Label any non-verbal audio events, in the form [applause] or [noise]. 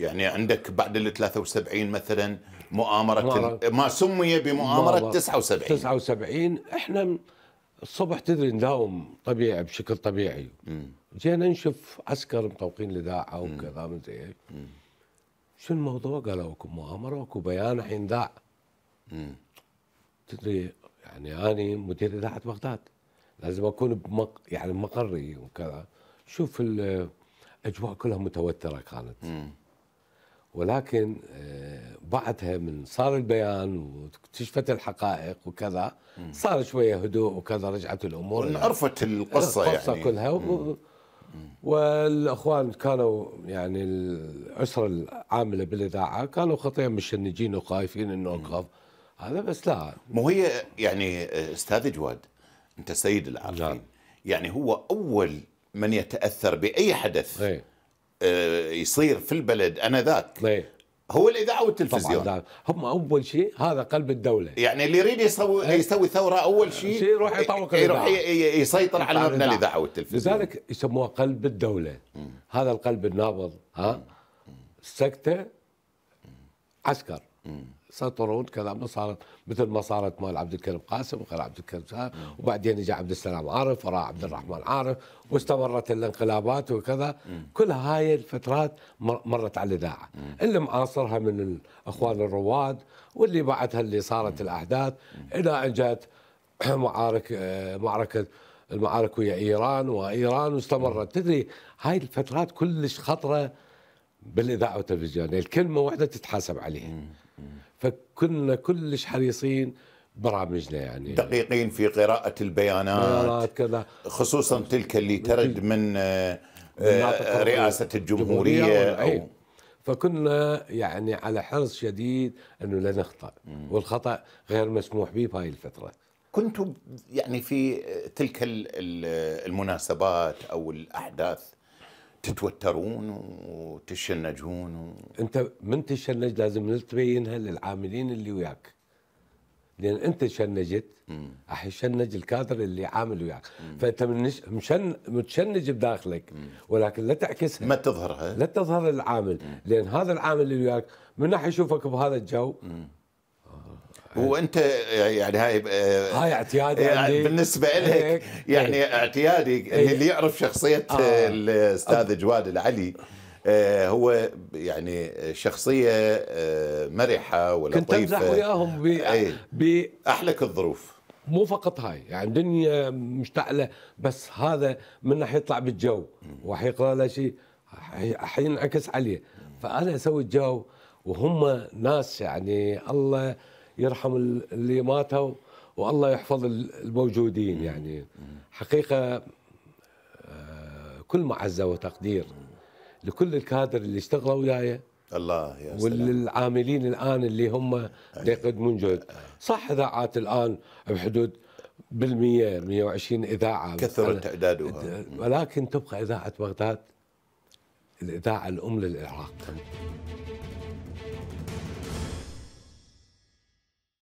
يعني عندك بعد ال 73 مثلا مؤامره ما سمي بمؤامره 79 79 احنا الصبح تدري نداوم طبيعي بشكل طبيعي جينا نشوف عسكر مطوقين الاذاعه وكذا من زي شو الموضوع؟ قالوا اكو مؤامره اكو بيان الحين ذاع تدري يعني اني مدير اذاعه بغداد لازم اكون بمق يعني بمقري وكذا شوف الاجواء كلها متوتره كانت ولكن آه، بعدها من صار البيان واكتشفت الحقائق وكذا صار شويه هدوء وكذا رجعت الامور انعرفت القصه يعني القصه كلها مم. والاخوان كانوا يعني الاسره العامله بالاذاعه كانوا خطيهم مشنجين وخايفين انه اوقف هذا بس لا مو هي يعني آه، استاذ جواد انت سيد العارفين نعم. يعني هو اول من يتاثر باي حدث هي. إيه. آه، يصير في البلد انا ذاك طيب. هو الاذاعه والتلفزيون طبعا هم اول شيء هذا قلب الدوله يعني اللي يريد يسوي إيه. يسوي ثوره اول آه، شيء يروح يطوق يروح يسيطر على مبنى الاذاعه والتلفزيون لذلك يسموها قلب الدوله هذا القلب النابض ها سكته عسكر سطرون كذا ما صارت مثل ما صارت مال عبد الكريم قاسم وقال عبد الكريم سهل وبعدين اجى عبد السلام عارف وراء عبد الرحمن عارف واستمرت الانقلابات وكذا كل هاي الفترات مرت على الاذاعه اللي معاصرها من الاخوان الرواد واللي بعدها اللي صارت الاحداث الى ان جت [clears throat] معارك معركه المعارك ويا ايران وايران واستمرت تدري هاي الفترات كلش خطره بالاذاعه والتلفزيون يعني الكلمه واحده تتحاسب عليها فكنا كلش حريصين برامجنا يعني دقيقين في قراءة البيانات كذا خصوصا تلك اللي ترد من آه، رئاسة الجمهورية, الجمهورية أو فكنا يعني على حرص شديد أنه لا نخطأ والخطأ غير مسموح به بهاي الفترة كنتم يعني في تلك المناسبات أو الأحداث تتوترون وتتشنجون و... انت من تشنج لازم تبينها للعاملين اللي وياك لان انت شنجت راح يشنج الكادر اللي عامل وياك مم. فانت منش... مشن... متشنج بداخلك مم. ولكن لا تعكسها ما تظهرها لا تظهر العامل مم. لان هذا العامل اللي وياك من راح يشوفك بهذا الجو وانت إيه. آه، يعني هاي آه، هاي اعتيادي يعني بالنسبه إيه، لك إيه. يعني ايه اعتيادي ايه اللي يعرف شخصيه آه, آه، الاستاذ جواد العلي هو يعني شخصيه مرحه ولطيفه كنت امزح وياهم ب باحلك الظروف مو فقط هاي يعني دنيا مشتعله بس هذا من راح يطلع بالجو وراح يقرا له شيء حينعكس عليه فانا اسوي الجو وهم ناس يعني الله يرحم اللي ماتوا والله يحفظ الموجودين يعني حقيقه آه، كل معزه وتقدير لكل الكادر اللي اشتغلوا وياي الله يا سلام وللعاملين الان اللي هم يقدمون جهد صح اذاعات الان بحدود بالمية 120 اذاعه كثر تعدادها ولكن تبقى اذاعه بغداد الاذاعه الام للعراق